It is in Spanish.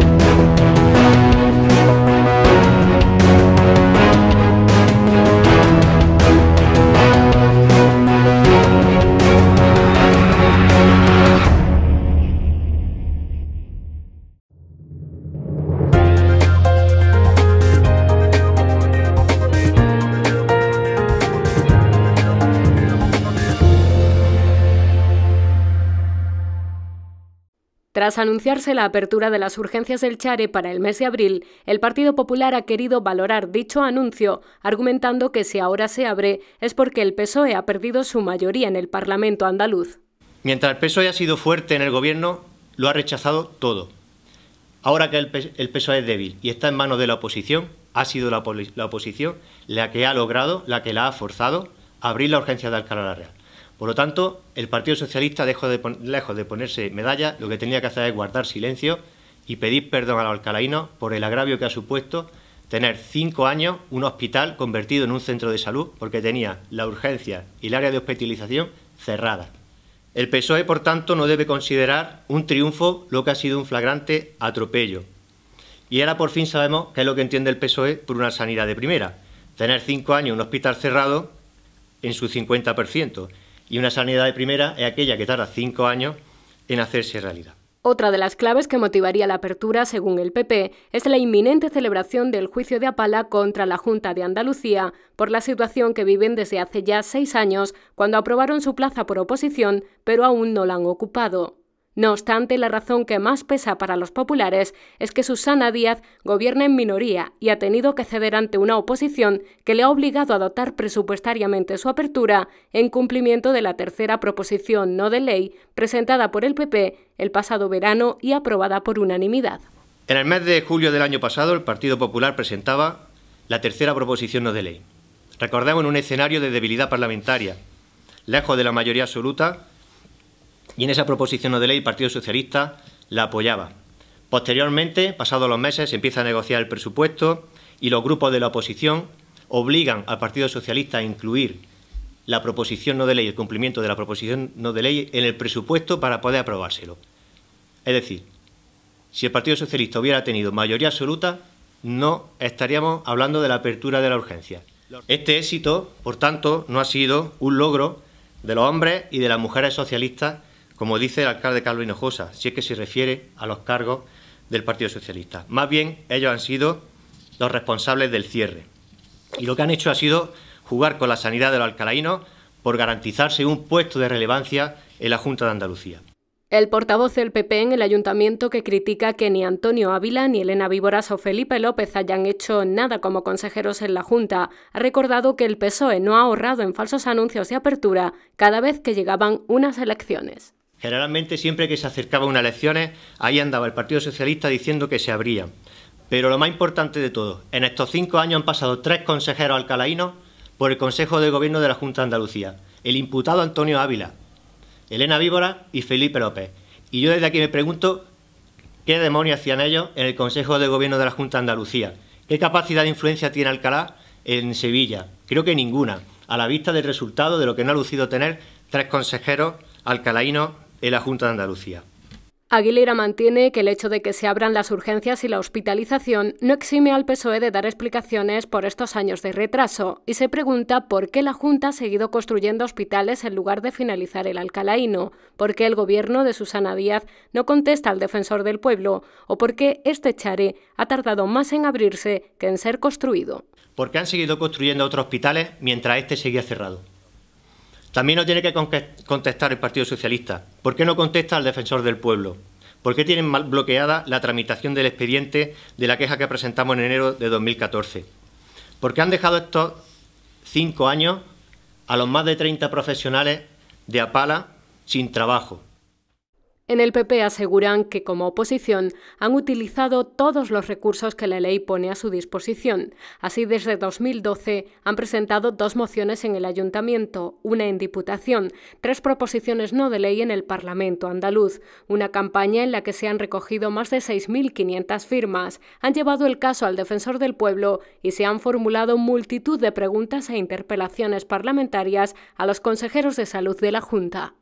Thank you. Tras anunciarse la apertura de las urgencias del Chare para el mes de abril, el Partido Popular ha querido valorar dicho anuncio, argumentando que si ahora se abre es porque el PSOE ha perdido su mayoría en el Parlamento andaluz. Mientras el PSOE ha sido fuerte en el Gobierno, lo ha rechazado todo. Ahora que el PSOE es débil y está en manos de la oposición, ha sido la, oposición la que ha logrado, la que la ha forzado, abrir la urgencia de Alcalá la Real. Por lo tanto, el Partido Socialista, dejó de lejos de ponerse medalla, lo que tenía que hacer es guardar silencio y pedir perdón a los por el agravio que ha supuesto tener cinco años un hospital convertido en un centro de salud porque tenía la urgencia y el área de hospitalización cerrada. El PSOE, por tanto, no debe considerar un triunfo lo que ha sido un flagrante atropello. Y ahora por fin sabemos qué es lo que entiende el PSOE por una sanidad de primera. Tener cinco años un hospital cerrado en su 50%. Y una sanidad de primera es aquella que tarda cinco años en hacerse realidad. Otra de las claves que motivaría la apertura, según el PP, es la inminente celebración del juicio de Apala contra la Junta de Andalucía por la situación que viven desde hace ya seis años, cuando aprobaron su plaza por oposición, pero aún no la han ocupado. No obstante, la razón que más pesa para los populares es que Susana Díaz gobierna en minoría y ha tenido que ceder ante una oposición que le ha obligado a dotar presupuestariamente su apertura en cumplimiento de la tercera proposición no de ley presentada por el PP el pasado verano y aprobada por unanimidad. En el mes de julio del año pasado, el Partido Popular presentaba la tercera proposición no de ley. Recordemos en un escenario de debilidad parlamentaria, lejos de la mayoría absoluta y en esa proposición no de ley el Partido Socialista la apoyaba. Posteriormente, pasados los meses, se empieza a negociar el presupuesto y los grupos de la oposición obligan al Partido Socialista a incluir la proposición no de ley, el cumplimiento de la proposición no de ley en el presupuesto para poder aprobárselo. Es decir, si el Partido Socialista hubiera tenido mayoría absoluta, no estaríamos hablando de la apertura de la urgencia. Este éxito, por tanto, no ha sido un logro de los hombres y de las mujeres socialistas como dice el alcalde Carlos Hinojosa, si es que se refiere a los cargos del Partido Socialista. Más bien, ellos han sido los responsables del cierre. Y lo que han hecho ha sido jugar con la sanidad de los alcalainos por garantizarse un puesto de relevancia en la Junta de Andalucía. El portavoz del PP en el ayuntamiento que critica que ni Antonio Ávila, ni Elena Víboras o Felipe López hayan hecho nada como consejeros en la Junta, ha recordado que el PSOE no ha ahorrado en falsos anuncios de apertura cada vez que llegaban unas elecciones. Generalmente siempre que se acercaba unas elecciones, ahí andaba el Partido Socialista diciendo que se abría. Pero lo más importante de todo, en estos cinco años han pasado tres consejeros alcalainos por el Consejo de Gobierno de la Junta de Andalucía. El imputado Antonio Ávila, Elena Víbora y Felipe López. Y yo desde aquí me pregunto qué demonios hacían ellos en el Consejo de Gobierno de la Junta de Andalucía. ¿Qué capacidad de influencia tiene Alcalá en Sevilla? Creo que ninguna, a la vista del resultado de lo que no ha lucido tener tres consejeros alcalainos en la Junta de Andalucía. Aguilera mantiene que el hecho de que se abran las urgencias y la hospitalización no exime al PSOE de dar explicaciones por estos años de retraso y se pregunta por qué la Junta ha seguido construyendo hospitales en lugar de finalizar el alcalaíno, por qué el gobierno de Susana Díaz no contesta al defensor del pueblo o por qué este charé ha tardado más en abrirse que en ser construido. Porque han seguido construyendo otros hospitales mientras este seguía cerrado. También no tiene que contestar el Partido Socialista. ¿Por qué no contesta al defensor del pueblo? ¿Por qué tienen bloqueada la tramitación del expediente de la queja que presentamos en enero de 2014? ¿Por qué han dejado estos cinco años a los más de 30 profesionales de APALA sin trabajo? En el PP aseguran que como oposición han utilizado todos los recursos que la ley pone a su disposición. Así, desde 2012 han presentado dos mociones en el ayuntamiento, una en diputación, tres proposiciones no de ley en el Parlamento andaluz, una campaña en la que se han recogido más de 6.500 firmas, han llevado el caso al defensor del pueblo y se han formulado multitud de preguntas e interpelaciones parlamentarias a los consejeros de salud de la Junta.